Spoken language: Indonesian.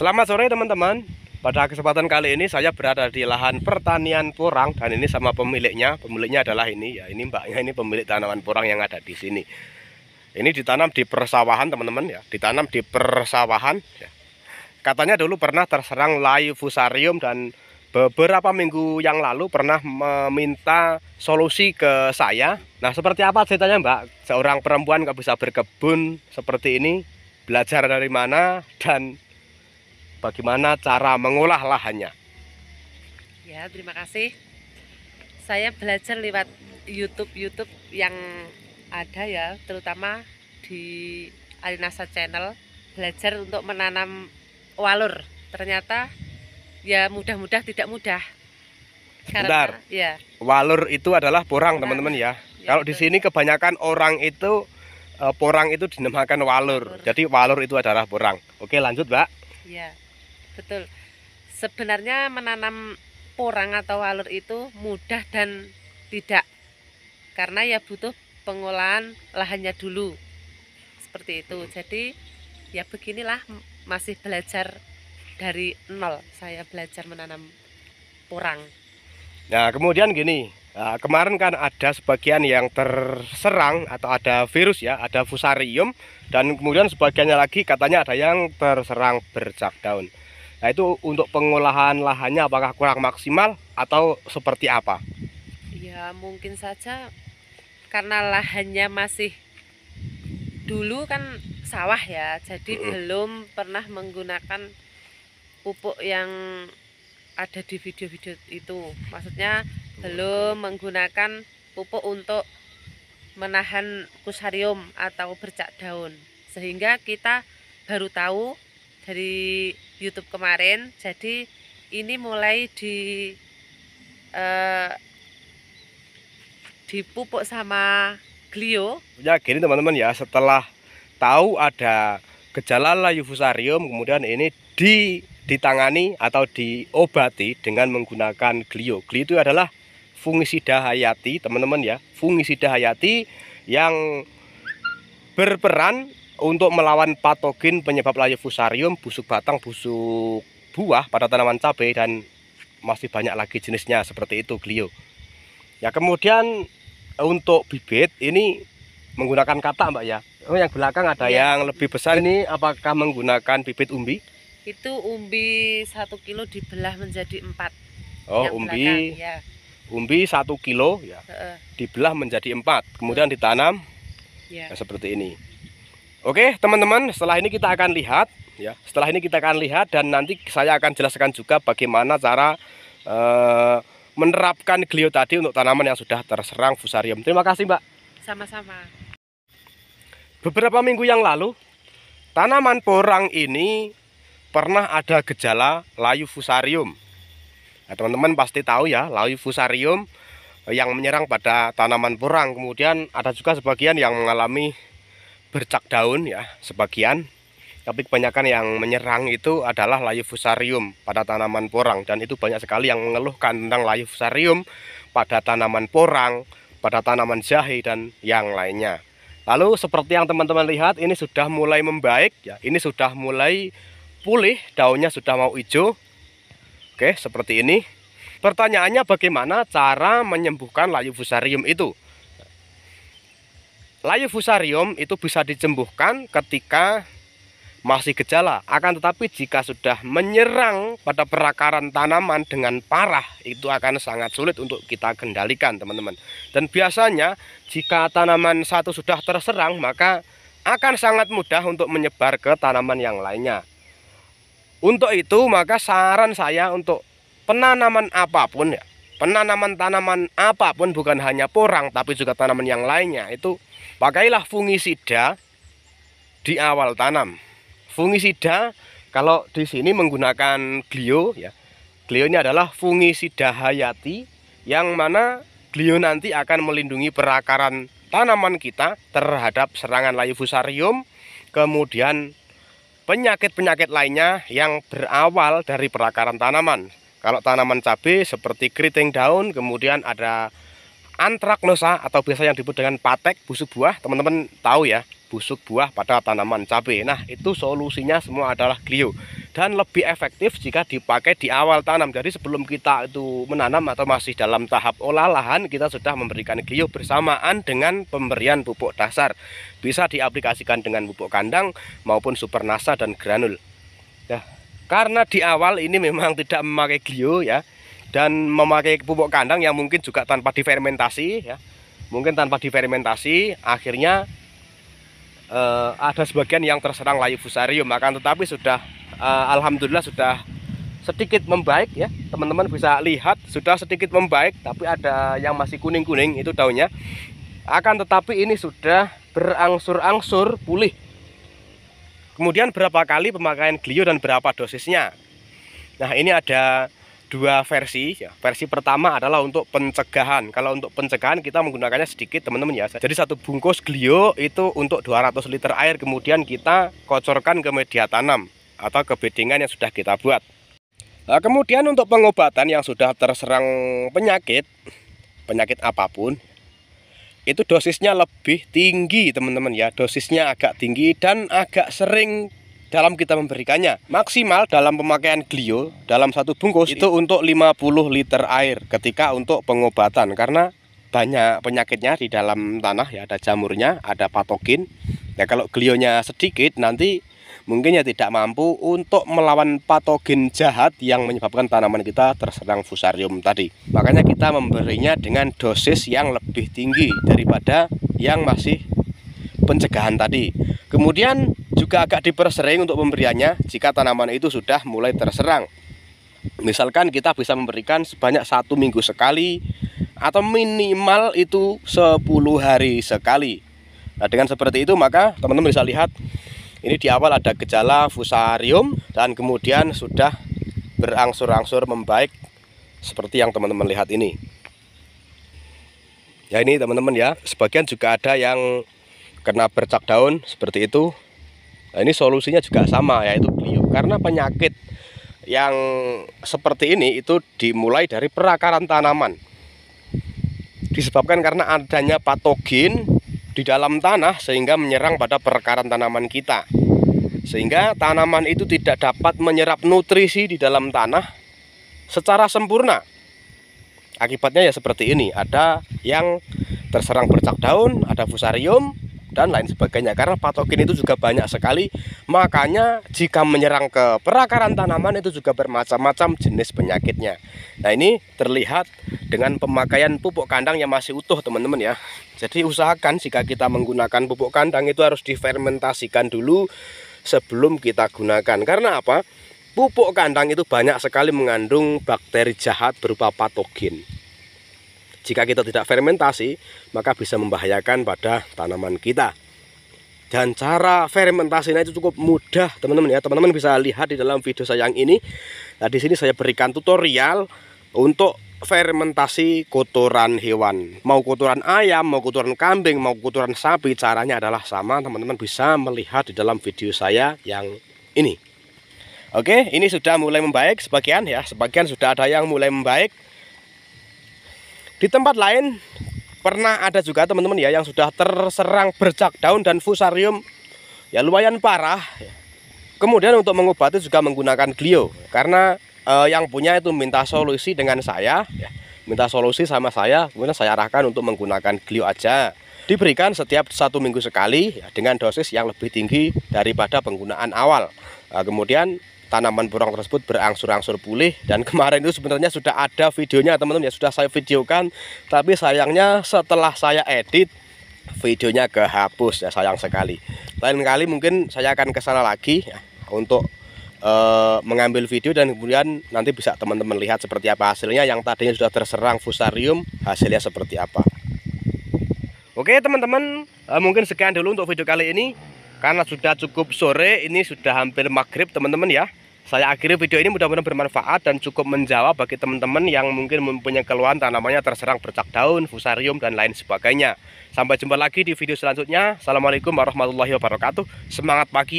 Selamat sore teman-teman Pada kesempatan kali ini saya berada di lahan pertanian porang Dan ini sama pemiliknya Pemiliknya adalah ini ya Ini mbaknya ini pemilik tanaman porang yang ada di sini Ini ditanam di persawahan teman-teman ya Ditanam di persawahan ya. Katanya dulu pernah terserang layu fusarium Dan beberapa minggu yang lalu pernah meminta solusi ke saya Nah seperti apa ceritanya mbak? Seorang perempuan gak bisa berkebun seperti ini Belajar dari mana dan bagaimana cara mengolah lahannya. Ya, terima kasih. Saya belajar lewat YouTube-YouTube yang ada ya, terutama di Alinasa Channel, belajar untuk menanam walur. Ternyata ya mudah-mudah tidak mudah. Karena, Bentar. Ya. Walur itu adalah porang, teman-teman ya. ya. Kalau betul. di sini kebanyakan orang itu eh, porang itu dinamakan walur. walur. Jadi walur itu adalah porang. Oke, lanjut, Mbak. Ya betul sebenarnya menanam porang atau walur itu mudah dan tidak karena ya butuh pengolahan lahannya dulu seperti itu hmm. jadi ya beginilah masih belajar dari nol saya belajar menanam porang nah kemudian gini ah, kemarin kan ada sebagian yang terserang atau ada virus ya ada fusarium dan kemudian sebagiannya lagi katanya ada yang terserang bercak daun Nah itu untuk pengolahan lahannya apakah kurang maksimal atau seperti apa? Ya mungkin saja karena lahannya masih dulu kan sawah ya, jadi mm -hmm. belum pernah menggunakan pupuk yang ada di video-video itu. Maksudnya oh, belum menggunakan pupuk untuk menahan kusarium atau bercak daun. Sehingga kita baru tahu dari YouTube kemarin. Jadi ini mulai di uh, dipupuk sama Glio. Ya gini teman-teman ya, setelah tahu ada gejala fusarium, kemudian ini di ditangani atau diobati dengan menggunakan Glio. Glio itu adalah fungisida hayati, teman-teman ya. Fungisida hayati yang berperan untuk melawan patogen penyebab layu fusarium, busuk batang, busuk buah pada tanaman cabai dan masih banyak lagi jenisnya seperti itu glio. Ya kemudian eh, untuk bibit ini menggunakan kata Mbak ya. Oh yang belakang ada ya. yang lebih besar ini apakah menggunakan bibit umbi? Itu umbi satu kilo dibelah menjadi empat. Oh yang umbi. Belakang, ya. Umbi satu kilo ya. Uh. Dibelah menjadi empat kemudian ditanam. Iya. Ya. Nah, seperti ini. Oke teman-teman setelah ini kita akan lihat ya setelah ini kita akan lihat dan nanti saya akan jelaskan juga bagaimana cara eh, menerapkan glio tadi untuk tanaman yang sudah terserang fusarium. Terima kasih Mbak. Sama-sama. Beberapa minggu yang lalu tanaman porang ini pernah ada gejala layu fusarium. Nah, teman-teman pasti tahu ya layu fusarium yang menyerang pada tanaman porang. Kemudian ada juga sebagian yang mengalami bercak daun ya sebagian tapi kebanyakan yang menyerang itu adalah layu fusarium pada tanaman porang dan itu banyak sekali yang mengeluhkan tentang layu fusarium pada tanaman porang pada tanaman jahe dan yang lainnya lalu seperti yang teman-teman lihat ini sudah mulai membaik ya ini sudah mulai pulih daunnya sudah mau hijau oke seperti ini pertanyaannya bagaimana cara menyembuhkan layu fusarium itu layu fusarium itu bisa dicembuhkan ketika masih gejala. Akan tetapi jika sudah menyerang pada perakaran tanaman dengan parah, itu akan sangat sulit untuk kita kendalikan, teman-teman. Dan biasanya jika tanaman satu sudah terserang, maka akan sangat mudah untuk menyebar ke tanaman yang lainnya. Untuk itu, maka saran saya untuk penanaman apapun ya, penanaman tanaman apapun bukan hanya porang tapi juga tanaman yang lainnya itu Pakailah fungisida di awal tanam. Fungisida kalau di sini menggunakan glio ya. Glio ini adalah fungisida hayati yang mana glio nanti akan melindungi perakaran tanaman kita terhadap serangan layu fusarium kemudian penyakit-penyakit lainnya yang berawal dari perakaran tanaman. Kalau tanaman cabai seperti keriting daun, kemudian ada antraknosa atau biasa yang disebut dengan patek busuk buah teman-teman tahu ya busuk buah pada tanaman cabai nah itu solusinya semua adalah glio dan lebih efektif jika dipakai di awal tanam jadi sebelum kita itu menanam atau masih dalam tahap olah lahan kita sudah memberikan glio bersamaan dengan pemberian pupuk dasar bisa diaplikasikan dengan pupuk kandang maupun supernasa dan granul ya karena di awal ini memang tidak memakai glio ya dan memakai pupuk kandang yang mungkin juga tanpa difermentasi ya mungkin tanpa difermentasi akhirnya eh, ada sebagian yang terserang layu fusarium akan tetapi sudah eh, alhamdulillah sudah sedikit membaik ya teman-teman bisa lihat sudah sedikit membaik tapi ada yang masih kuning-kuning itu daunnya akan tetapi ini sudah berangsur-angsur pulih kemudian berapa kali pemakaian glio dan berapa dosisnya nah ini ada dua versi ya. Versi pertama adalah untuk pencegahan. Kalau untuk pencegahan kita menggunakannya sedikit teman-teman ya. Jadi satu bungkus glio itu untuk 200 liter air kemudian kita kocorkan ke media tanam atau ke beddingan yang sudah kita buat. Nah, kemudian untuk pengobatan yang sudah terserang penyakit penyakit apapun itu dosisnya lebih tinggi teman-teman ya. Dosisnya agak tinggi dan agak sering dalam kita memberikannya. Maksimal dalam pemakaian Glio dalam satu bungkus itu untuk 50 liter air ketika untuk pengobatan karena banyak penyakitnya di dalam tanah ya ada jamurnya, ada patogen Ya kalau glionya sedikit nanti mungkin ya tidak mampu untuk melawan patogen jahat yang menyebabkan tanaman kita terserang fusarium tadi. Makanya kita memberinya dengan dosis yang lebih tinggi daripada yang masih pencegahan tadi. Kemudian juga agak dipersering untuk pemberiannya jika tanaman itu sudah mulai terserang. Misalkan kita bisa memberikan sebanyak satu minggu sekali atau minimal itu 10 hari sekali. Nah dengan seperti itu maka teman-teman bisa lihat ini di awal ada gejala fusarium dan kemudian sudah berangsur-angsur membaik seperti yang teman-teman lihat ini. Ya ini teman-teman ya, sebagian juga ada yang kena bercak daun seperti itu Nah, ini solusinya juga sama yaitu beliau karena penyakit yang seperti ini itu dimulai dari perakaran tanaman. Disebabkan karena adanya patogen di dalam tanah sehingga menyerang pada perakaran tanaman kita. Sehingga tanaman itu tidak dapat menyerap nutrisi di dalam tanah secara sempurna. Akibatnya ya seperti ini, ada yang terserang bercak daun, ada fusarium, dan lain sebagainya karena patogen itu juga banyak sekali makanya jika menyerang ke perakaran tanaman itu juga bermacam-macam jenis penyakitnya nah ini terlihat dengan pemakaian pupuk kandang yang masih utuh teman-teman ya jadi usahakan jika kita menggunakan pupuk kandang itu harus difermentasikan dulu sebelum kita gunakan karena apa pupuk kandang itu banyak sekali mengandung bakteri jahat berupa patogen jika kita tidak fermentasi, maka bisa membahayakan pada tanaman kita. Dan cara fermentasinya itu cukup mudah, teman-teman ya. Teman-teman bisa lihat di dalam video saya yang ini. Nah, di sini saya berikan tutorial untuk fermentasi kotoran hewan mau kotoran ayam mau kotoran kambing mau kotoran sapi caranya adalah sama teman-teman bisa melihat di dalam video saya yang ini oke ini sudah mulai membaik sebagian ya sebagian sudah ada yang mulai membaik di tempat lain pernah ada juga teman-teman ya yang sudah terserang bercak daun dan fusarium ya lumayan parah. Kemudian untuk mengobati juga menggunakan glio karena eh, yang punya itu minta solusi dengan saya, ya, minta solusi sama saya, kemudian saya arahkan untuk menggunakan glio aja. Diberikan setiap satu minggu sekali ya, dengan dosis yang lebih tinggi daripada penggunaan awal. Nah, kemudian tanaman burung tersebut berangsur-angsur pulih dan kemarin itu sebenarnya sudah ada videonya teman-teman ya sudah saya videokan tapi sayangnya setelah saya edit videonya kehapus ya sayang sekali lain kali mungkin saya akan kesana lagi ya, untuk e, mengambil video dan kemudian nanti bisa teman-teman lihat seperti apa hasilnya yang tadinya sudah terserang fusarium hasilnya seperti apa Oke teman-teman e, mungkin sekian dulu untuk video kali ini karena sudah cukup sore ini sudah hampir maghrib teman-teman ya saya akhiri video ini mudah-mudahan bermanfaat dan cukup menjawab bagi teman-teman yang mungkin mempunyai keluhan tanamannya terserang bercak daun, fusarium, dan lain sebagainya. Sampai jumpa lagi di video selanjutnya. Assalamualaikum warahmatullahi wabarakatuh. Semangat pagi.